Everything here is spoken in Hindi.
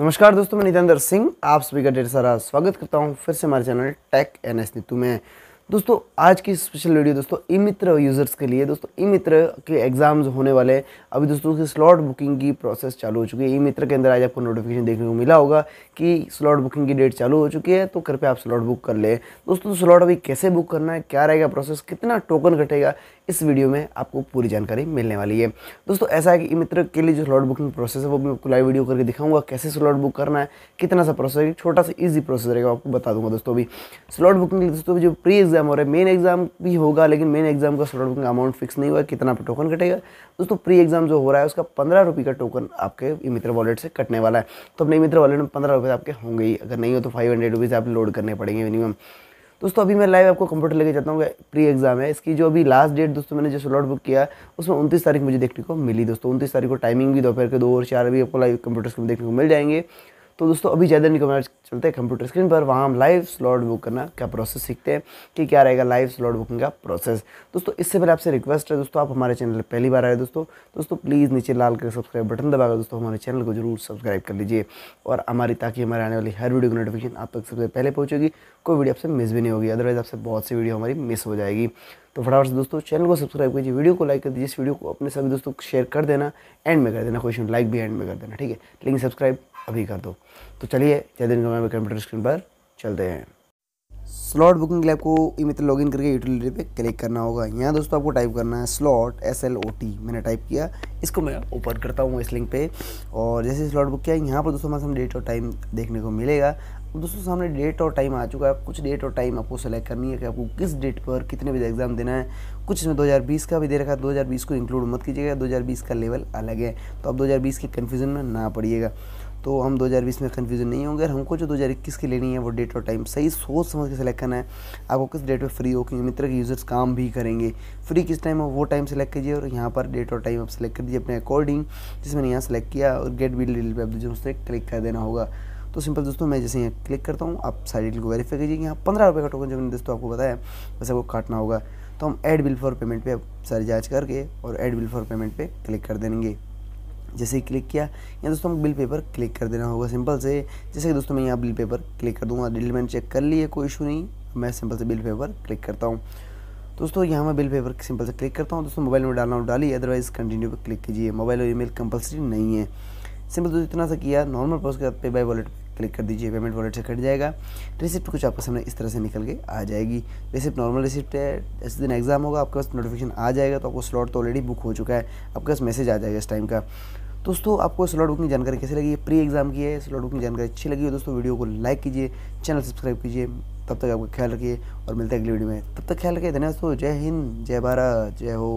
नमस्कार दोस्तों मैं नितेंद्र सिंह आप सभी का ढेर सारा स्वागत करता हूँ फिर से हमारे channel tech N S Neetu में दोस्तों आज की स्पेशल वीडियो दोस्तों ई मित्र यूज़र्स के लिए दोस्तों ई मित्र के एग्ज़ाम्स होने वाले हैं अभी दोस्तों की स्लॉट बुकिंग की प्रोसेस चालू हो चुकी है ई मित्र के अंदर आज आपको नोटिफिकेशन देखने को मिला होगा कि स्लॉट बुकिंग की डेट चालू हो चुकी है तो कृपया आप स्लॉट बुक कर लें दोस्तों स्लॉट अभी कैसे बुक करना है क्या रहेगा प्रोसेस कितना टोकन कटेगा इस वीडियो में आपको पूरी जानकारी मिलने वाली है दोस्तों ऐसा है कि ई मित्र के लिए जो स्लॉट बुकिंग प्रोसेस है वो मैं आपको लाइव वीडियो करके दिखाऊंगा कैसे स्लॉट बुक करना है कितना सा प्रोसेस है छोटा सा ईजी प्रोसेस रहेगा आपको बता दूंगा दोस्तों अभी स्लॉट बुकिंग दोस्तों जो प्री एग्जाम एग्ज़ाम हो रहा है मेन एग्ज़ाम भी होगा लेकिन मेन एग्ज़ाम का स्लॉट बुकिंग अमाउंट फिक्स नहीं हुआ कितना पे टोकन कटेगा दोस्तों प्री एग्ज़ाम जो हो रहा है उसका पंद्रह रुपये का टोकन आपके ई मित्र वॉलेट से कटने वाला है तो अपने मित्र वॉलेट में पंद्रह रुपये आपके होंगे ही अगर नहीं हो तो फाइव हंड्रेड रुपीज़ आप लोड करने पड़ेंगे मिनिमम दोस्तों अभी मैं लाइव आपको कंप्यूटर लेके जाता हूँ प्री एग्जाम है इसकी जो अभी लास्ट डेट दोस्तों मैंने जो स्लॉट बुक किया उसमें उनतीस तारीख मुझे देखने को मिली दोस्तों उनतीस तारीख को टाइमिंग भी दोपहर के दो और चार भी आपको लाइव कंप्यूटर्स में देखने को मिल जाएंगे तो दोस्तों अभी ज़्यादा नहीं कमाना चलते हैं कंप्यूटर स्क्रीन पर वहाँ हम लाइव स्लॉट बुक करना क्या प्रोसेस सीखते हैं कि क्या रहेगा लाइव स्लॉट बुकिंग का प्रोसेस दोस्तों इससे पहले आपसे रिक्वेस्ट है दोस्तों आप हमारे चैनल पर पहली बार आए दोस्तों दोस्तों प्लीज़ नीचे लाल कर सब्सक्राइब बटन दबाकर दोस्तों हमारे चैनल को जरूर सब्सक्राइब कर लीजिए और हमारी ताकि हमारे आने वाली हर वीडियो की नोटिफिकेशन आप तक सबसे पहले पहुँचेगी कोई वीडियो आपसे मिस भी नहीं होगी अदरवाइज़ आपसे बहुत सी वीडियो हमारी मिस हो जाएगी तो फटाफट से दोस्तों चैनल को सब्सक्राइब कीजिए वीडियो को लाइक कर दीजिए इस वीडियो को अपने सभी दोस्तों को शेयर कर देना एंड में कर देना क्वेश्चन लाइक भी एंड में कर देना ठीक है लेकिन सब्सक्राइब अभी कर दो तो चलिए जयदिन गंगा कंप्यूटर स्क्रीन पर चलते हैं स्लॉट बुकिंग लैब को ई मित्र इन करके यूटिलिटी पे क्लिक करना होगा यहाँ दोस्तों आपको टाइप करना है slot S L O T मैंने टाइप किया इसको मैं ओपन करता हूँ इस लिंक पे और जैसे स्लॉट बुक किया यहाँ पर दोस्तों हमारे सामने डेट और टाइम देखने को मिलेगा दोस्तों सामने डेट और टाइम आ चुका है कुछ डेट और टाइम आपको सेलेक्ट करनी है कि आपको किस डेट पर कितने बजे एग्ज़ाम देना है कुछ इसमें 2020 का भी दे रखा है 2020 को इंक्लूड मत कीजिएगा 2020 का लेवल अलग है तो आप 2020 के कन्फ्यूज़न में ना पड़िएगा तो हम 2020 में कन्फ्यूजन नहीं होंगे और हमको जो 2021 की लेनी है वो डेट और टाइम सही सोच समझ के सेलेक्ट करना है आपको किस डेट पे फ्री हो क्योंकि मित्र के यूज़र्स काम भी करेंगे फ्री किस टाइम हो वो टाइम सेलेक्ट कीजिए और यहाँ पर डेट और टाइम आप सेलेक्ट कर दीजिए अपने अकॉर्डिंग जिस मैंने यहाँ सेलेक्ट किया और गेट बिल डील पर आप उससे क्लिक कर देना होगा तो सिंपल दोस्तों मैं जैसे यहाँ क्लिक करता हूँ आप सारी डिटेल को वेरीफाई कीजिए यहाँ पंद्रह रुपये का टोकन जो मैंने दोस्तों आपको बताया वैसे आपको काटना होगा तो हम एड बिल फॉर पेमेंट पर सारी जाँच करके और एड बिल फॉर पेमेंट पर क्लिक कर देंगे जैसे ही क्लिक किया या दोस्तों बिल पेपर क्लिक कर देना होगा सिंपल से जैसे कि दोस्तों मैं यहाँ बिल पेपर क्लिक कर दूँगा डिटेल मैंने चेक कर लिए कोई इशू नहीं मैं सिंपल से बिल पेपर क्लिक करता हूँ दोस्तों यहाँ मैं बिल पेपर सिंपल से क्लिक करता हूँ दोस्तों मोबाइल में डालना डाली अदरवाइज़ कंटिन्यू पर क्लिक कीजिए मोबाइल और ई कंपलसरी नहीं है सिंपल दोस्तों इतना सा किया normal process pay by wallet click कर दीजिए पेमेंट वॉलेट से कट जाएगा रिसिप्ट कुछ आपके सामने इस तरह से निकल के आ जाएगी रिसिप्ट नॉर्मल रिसिप्ट है इस दिन एग्ज़ाम होगा आपके पास नोटिफिकेशन आ जाएगा तो आपको स्लॉट तो ऑलरेडी बुक हो चुका है आपके पास मैसेज आ जाएगा इस टाइम का दोस्तों आपको स्लॉट बुकिंग जानकारी कैसे लगी प्री एग्जाम की है स्लॉट बुकिंग जानकारी अच्छी लगी हो दोस्तों वीडियो को लाइक कीजिए चैनल सब्सक्राइब कीजिए तब तक आपका ख्याल रखिए और मिलते हैं अगली वीडियो में तब तक ख्याल रखिए धन्यवाद दोस्तों जय हिंद जय भारत जय हो